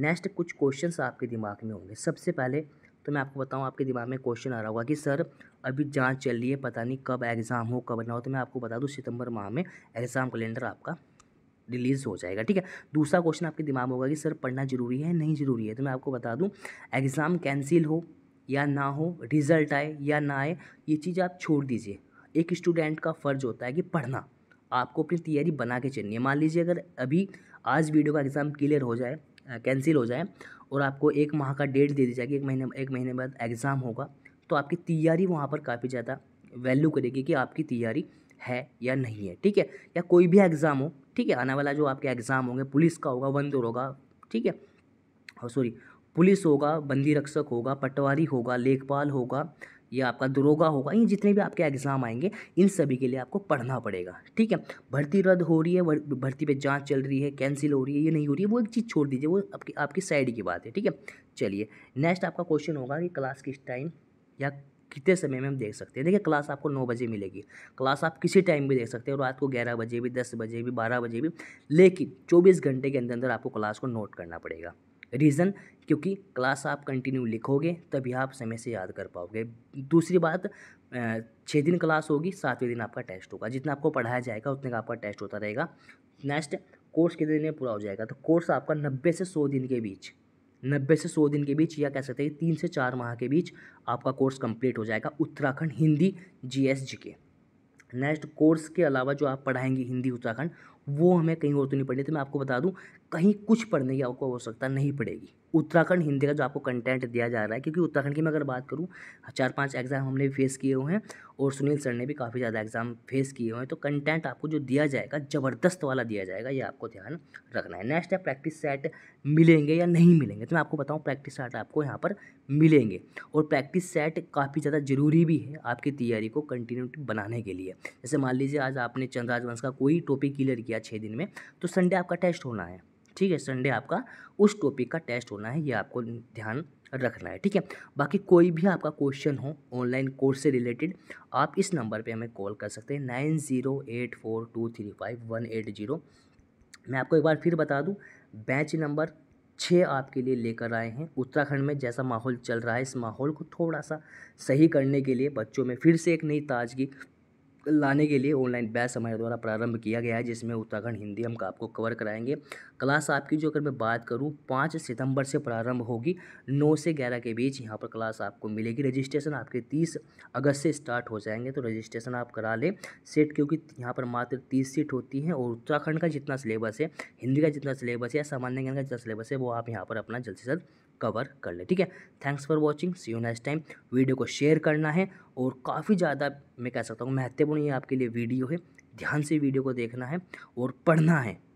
next कुछ question आपके दिमाग में होंगे सबसे पहले तो मैं आपको बताऊं आपके दिमाग में क्वेश्चन आ रहा होगा कि सर अभी जांच चल रही है पता नहीं कब एग्ज़ाम हो कब ना हो तो मैं आपको बता दूं सितंबर माह में एग्ज़ाम कैलेंडर आपका रिलीज़ हो जाएगा ठीक है दूसरा क्वेश्चन आपके दिमाग में होगा कि सर पढ़ना ज़रूरी है नहीं ज़रूरी है तो मैं आपको बता दूँ एग्ज़ाम कैंसिल हो या ना हो रिज़ल्ट आए या ना आए ये चीज़ आप छोड़ दीजिए एक स्टूडेंट का फ़र्ज़ होता है कि पढ़ना आपको अपनी तैयारी बना के चलनी है मान लीजिए अगर अभी आज वीडियो का एग्ज़ाम क्लियर हो जाए कैंसिल हो जाए और आपको एक माह का डेट दे दी जाएगी एक महीने एक महीने बाद एग्ज़ाम होगा तो आपकी तैयारी वहाँ पर काफ़ी ज़्यादा वैल्यू करेगी कि आपकी तैयारी है या नहीं है ठीक है या कोई भी एग्ज़ाम हो ठीक है आने वाला जो आपके एग्ज़ाम होंगे पुलिस का होगा वन होगा ठीक है और सॉरी पुलिस होगा बंदी रक्षक होगा पटवारी होगा लेखपाल होगा ये आपका दरोगा होगा ये जितने भी आपके एग्ज़ाम आएंगे इन सभी के लिए आपको पढ़ना पड़ेगा ठीक है भर्ती रद्द हो रही है भर्ती पे जांच चल रही है कैंसिल हो रही है ये नहीं हो रही है वो एक चीज़ छोड़ दीजिए वो आपकी आपकी साइड की बात है ठीक है चलिए नेक्स्ट आपका क्वेश्चन होगा कि क्लास किस टाइम या कितने समय में हम देख सकते हैं देखिए क्लास आपको नौ बजे मिलेगी क्लास आप किसी टाइम भी देख सकते हैं रात को ग्यारह बजे भी दस बजे भी बारह बजे भी लेकिन चौबीस घंटे के अंदर अंदर आपको क्लास को नोट करना पड़ेगा रीज़न क्योंकि क्लास आप कंटिन्यू लिखोगे तभी आप समय से याद कर पाओगे दूसरी बात छः दिन क्लास होगी सातवें दिन आपका टेस्ट होगा जितना आपको पढ़ाया जाएगा उतने का आपका टेस्ट होता रहेगा नेक्स्ट कोर्स कितने दिन में पूरा हो जाएगा तो कोर्स आपका नब्बे से सौ दिन के बीच नब्बे से सौ दिन के बीच या कह सकते हैं तीन से चार माह के बीच आपका कोर्स कंप्लीट हो जाएगा Uttarakhand Hindi G S G K next course के अलावा जो आप पढ़ाएंगे हिंदी उत्तराखंड वो हमें कहीं और तो नहीं पढ़नी तो मैं आपको बता दूँ कहीं कुछ पढ़ने की आपको आवश्यकता नहीं पड़ेगी उत्तराखंड हिंदी का जो आपको कंटेंट दिया जा रहा है क्योंकि उत्तराखंड की मैं अगर बात करूँ चार पाँच एग्ज़ाम हमने भी फेस किए हुए हैं और सुनील सर ने भी काफ़ी ज़्यादा एग्ज़ाम फेस किए हुए हैं तो कंटेंट आपको जो दिया जाएगा ज़बरदस्त वाला दिया जाएगा ये आपको ध्यान रखना है नेक्स्ट है प्रैक्टिस सेट मिलेंगे या नहीं मिलेंगे तो मैं आपको बताऊँ प्रैक्टिस सेट आपको यहाँ पर मिलेंगे और प्रैक्टिस सेट काफ़ी ज़्यादा ज़रूरी भी है आपकी तैयारी को कंटिन्यू बनाने के लिए जैसे मान लीजिए आज आपने चंद्राज वंश का कोई टॉपिक क्लियर किया या छः दिन में तो संडे आपका टेस्ट होना है ठीक है संडे आपका उस टॉपिक का टेस्ट होना है ये आपको ध्यान रखना है ठीक है बाकी कोई भी आपका क्वेश्चन हो ऑनलाइन कोर्स से रिलेटेड आप इस नंबर पे हमें कॉल कर सकते हैं nine zero eight four two three five one eight zero मैं आपको एक बार फिर बता दूं बैच नंबर छः आपके लिए लेकर आए हैं उत्तराखंड में जैसा माहौल चल रहा है इस माहौल को थोड़ा सा सही करने के लिए बच्चों में फिर से एक नई ताजगी लाने के लिए ऑनलाइन बैच हमारे द्वारा प्रारंभ किया गया है जिसमें उत्तराखंड हिंदी हम आपको कवर कराएंगे क्लास आपकी जो अगर मैं बात करूँ पाँच सितंबर से प्रारंभ होगी नौ से ग्यारह के बीच यहाँ पर क्लास आपको मिलेगी रजिस्ट्रेशन आपके तीस अगस्त से स्टार्ट हो जाएंगे तो रजिस्ट्रेशन आप करा लें सेट क्योंकि यहाँ पर मात्र तीस सीट होती हैं और उत्तराखंड का जितना सिलेबस है हिंदी का जितना सिलेबस है सामान्य ज्ञान का जितना सिलेबस है वो आप यहाँ पर अपना जल्द से जल्द कवर कर लें ठीक है thanks for watching see you next time video को शेयर करना है और काफ़ी ज़्यादा मैं कह सकता हूँ महत्वपूर्ण ये आपके लिए वीडियो है ध्यान से वीडियो को देखना है और पढ़ना है